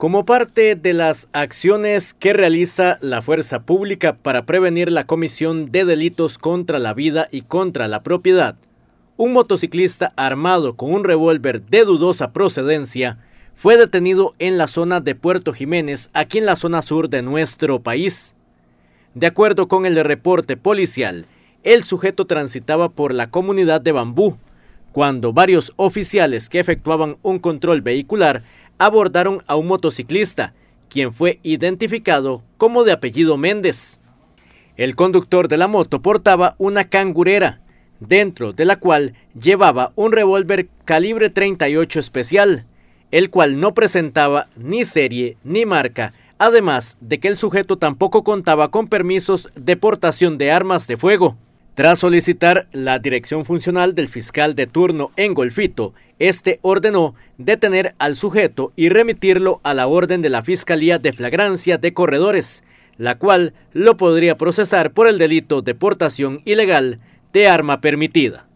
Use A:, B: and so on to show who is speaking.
A: Como parte de las acciones que realiza la fuerza pública para prevenir la comisión de delitos contra la vida y contra la propiedad, un motociclista armado con un revólver de dudosa procedencia fue detenido en la zona de Puerto Jiménez, aquí en la zona sur de nuestro país. De acuerdo con el reporte policial, el sujeto transitaba por la comunidad de Bambú, cuando varios oficiales que efectuaban un control vehicular abordaron a un motociclista, quien fue identificado como de apellido Méndez. El conductor de la moto portaba una cangurera, dentro de la cual llevaba un revólver calibre 38 especial, el cual no presentaba ni serie ni marca, además de que el sujeto tampoco contaba con permisos de portación de armas de fuego. Tras solicitar la dirección funcional del fiscal de turno en Golfito, este ordenó detener al sujeto y remitirlo a la orden de la Fiscalía de Flagrancia de Corredores, la cual lo podría procesar por el delito de portación ilegal de arma permitida.